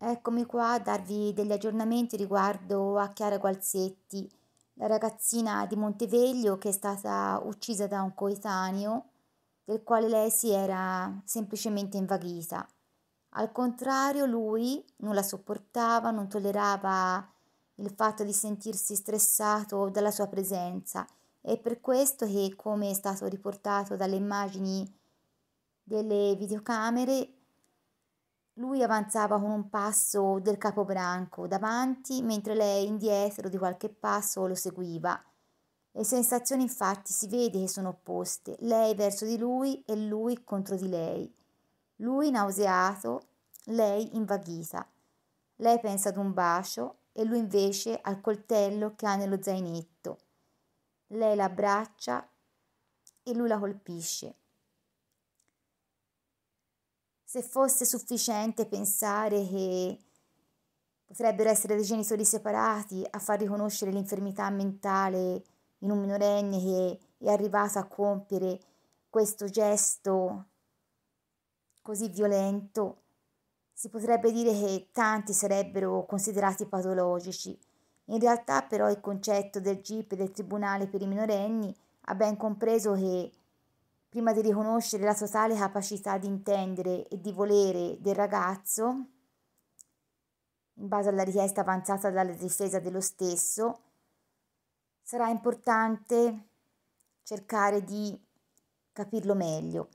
Eccomi qua a darvi degli aggiornamenti riguardo a Chiara Gualzetti, la ragazzina di Monteveglio che è stata uccisa da un coetaneo del quale lei si era semplicemente invaghita. Al contrario, lui non la sopportava, non tollerava il fatto di sentirsi stressato dalla sua presenza. È per questo che, come è stato riportato dalle immagini delle videocamere, lui avanzava con un passo del capo branco davanti, mentre lei indietro di qualche passo lo seguiva. Le sensazioni infatti si vede che sono opposte, lei verso di lui e lui contro di lei. Lui nauseato, lei invaghita. Lei pensa ad un bacio e lui invece al coltello che ha nello zainetto. Lei l'abbraccia e lui la colpisce se fosse sufficiente pensare che potrebbero essere dei genitori separati a far riconoscere l'infermità mentale in un minorenne che è arrivato a compiere questo gesto così violento, si potrebbe dire che tanti sarebbero considerati patologici. In realtà però il concetto del GIP e del Tribunale per i minorenni ha ben compreso che prima di riconoscere la totale capacità di intendere e di volere del ragazzo, in base alla richiesta avanzata dalla difesa dello stesso, sarà importante cercare di capirlo meglio.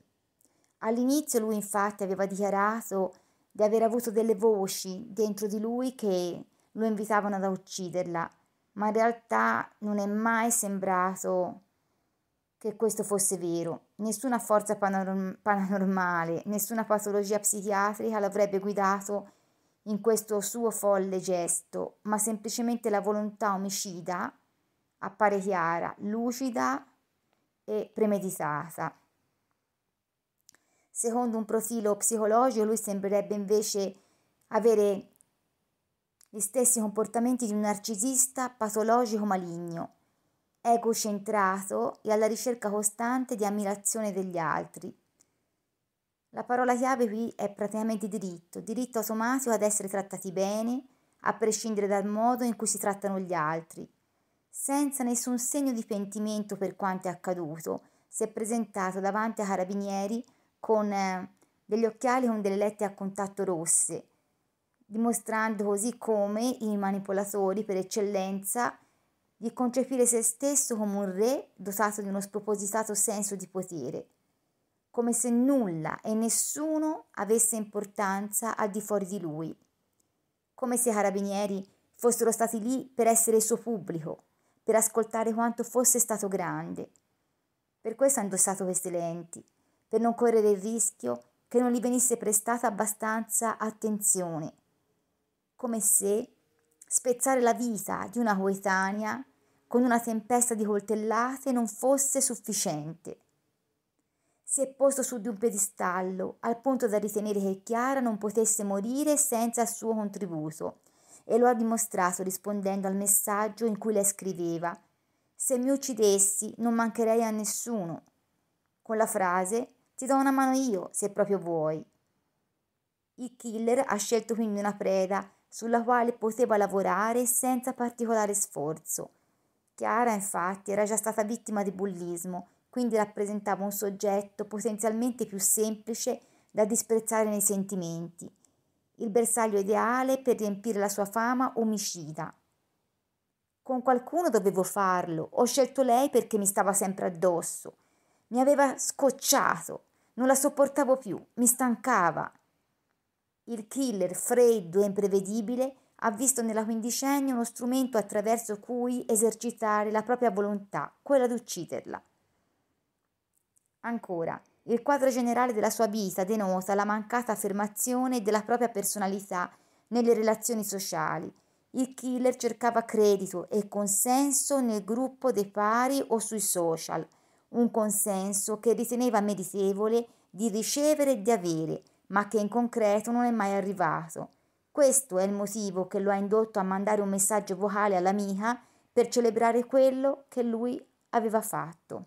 All'inizio lui infatti aveva dichiarato di aver avuto delle voci dentro di lui che lo invitavano ad ucciderla, ma in realtà non è mai sembrato che questo fosse vero. Nessuna forza panor- paranormale, nessuna patologia psichiatrica l'avrebbe guidato in questo suo folle gesto, ma semplicemente la volontà omicida appare chiara, lucida e premeditata. Secondo un profilo psicologico, lui sembrerebbe invece avere gli stessi comportamenti di un narcisista patologico maligno egocentrato e alla ricerca costante di ammirazione degli altri. La parola chiave qui è praticamente diritto, diritto automatico ad essere trattati bene, a prescindere dal modo in cui si trattano gli altri. Senza nessun segno di pentimento per quanto è accaduto, si è presentato davanti ai carabinieri con eh, degli occhiali con delle lette a contatto rosse, dimostrando così come i manipolatori per eccellenza di concepire se stesso come un re dotato di uno spropositato senso di potere, come se nulla e nessuno avesse importanza al di fuori di lui, come se i carabinieri fossero stati lì per essere il suo pubblico, per ascoltare quanto fosse stato grande. Per questo ha indossato queste lenti, per non correre il rischio che non gli venisse prestata abbastanza attenzione, come se spezzare la vita di una coetanea con una tempesta di coltellate non fosse sufficiente. Si è posto su di un pedestallo, al punto da ritenere che Chiara non potesse morire senza il suo contributo, e lo ha dimostrato rispondendo al messaggio in cui lei scriveva Se mi uccidessi non mancherei a nessuno, con la frase Ti do una mano io, se proprio vuoi. Il killer ha scelto quindi una preda sulla quale poteva lavorare senza particolare sforzo Chiara, infatti, era già stata vittima di bullismo, quindi rappresentava un soggetto potenzialmente più semplice da disprezzare nei sentimenti, il bersaglio ideale per riempire la sua fama omicida. Con qualcuno dovevo farlo, ho scelto lei perché mi stava sempre addosso. Mi aveva scocciato, non la sopportavo più, mi stancava. Il killer freddo e imprevedibile ha visto nella quindicenne uno strumento attraverso cui esercitare la propria volontà, quella di ucciderla. Ancora, il quadro generale della sua vita denota la mancata affermazione della propria personalità nelle relazioni sociali. Il killer cercava credito e consenso nel gruppo dei pari o sui social, un consenso che riteneva meritevole di ricevere e di avere, ma che in concreto non è mai arrivato questo è il motivo che lo ha indotto a mandare un messaggio vocale all'amica per celebrare quello che lui aveva fatto.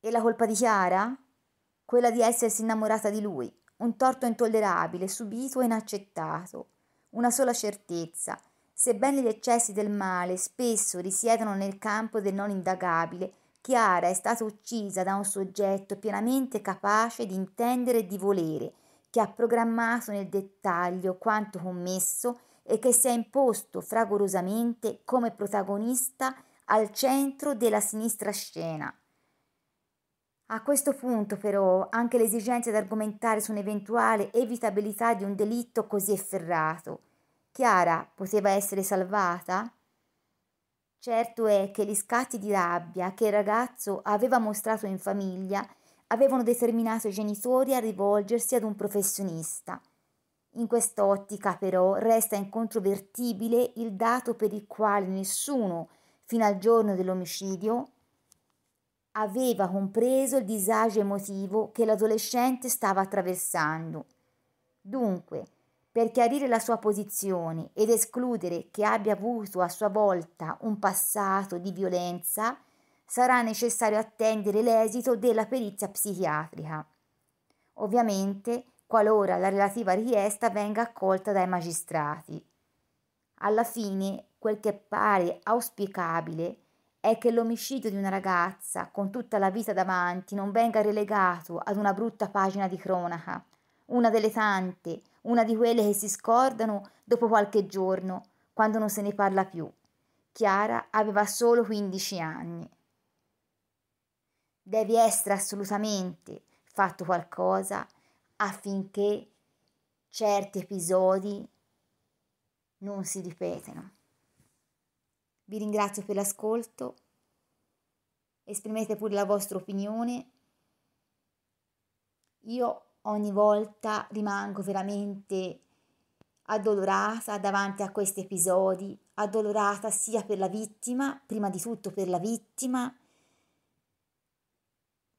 E la colpa di Chiara? Quella di essersi innamorata di lui, un torto intollerabile, subito e inaccettato. Una sola certezza, sebbene gli eccessi del male spesso risiedano nel campo del non indagabile, Chiara è stata uccisa da un soggetto pienamente capace di intendere e di volere, che ha programmato nel dettaglio quanto commesso e che si è imposto fragorosamente come protagonista al centro della sinistra scena. A questo punto però anche l'esigenza di argomentare su un'eventuale evitabilità di un delitto così efferrato. Chiara poteva essere salvata? Certo è che gli scatti di rabbia che il ragazzo aveva mostrato in famiglia avevano determinato i genitori a rivolgersi ad un professionista. In quest'ottica però resta incontrovertibile il dato per il quale nessuno, fino al giorno dell'omicidio, aveva compreso il disagio emotivo che l'adolescente stava attraversando. Dunque, per chiarire la sua posizione ed escludere che abbia avuto a sua volta un passato di violenza, sarà necessario attendere l'esito della perizia psichiatrica. Ovviamente, qualora la relativa richiesta venga accolta dai magistrati. Alla fine, quel che pare auspicabile è che l'omicidio di una ragazza con tutta la vita davanti non venga relegato ad una brutta pagina di cronaca, una delle tante, una di quelle che si scordano dopo qualche giorno, quando non se ne parla più. Chiara aveva solo 15 anni devi essere assolutamente fatto qualcosa affinché certi episodi non si ripetano. Vi ringrazio per l'ascolto, esprimete pure la vostra opinione. Io ogni volta rimango veramente addolorata davanti a questi episodi, addolorata sia per la vittima, prima di tutto per la vittima,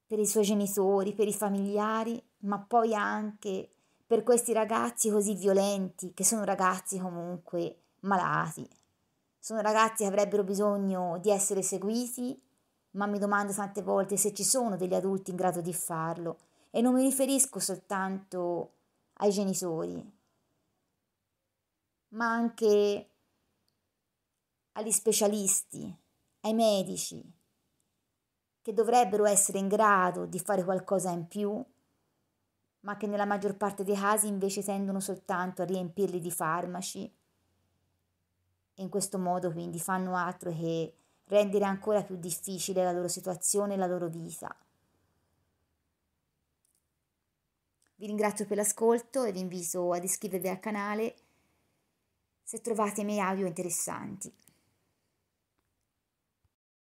per i suoi genitori, per i familiari, ma poi anche per questi ragazzi così violenti, che sono ragazzi comunque malati. Sono ragazzi che avrebbero bisogno di essere seguiti, ma mi domando tante volte se ci sono degli adulti in grado di farlo. E non mi riferisco soltanto ai genitori, ma anche agli specialisti, ai medici, che dovrebbero essere in grado di fare qualcosa in più, ma che nella maggior parte dei casi invece tendono soltanto a riempirli di farmaci e in questo modo quindi fanno altro che rendere ancora più difficile la loro situazione e la loro vita. Vi ringrazio per l'ascolto e vi invito ad iscrivervi al canale se trovate i miei audio interessanti.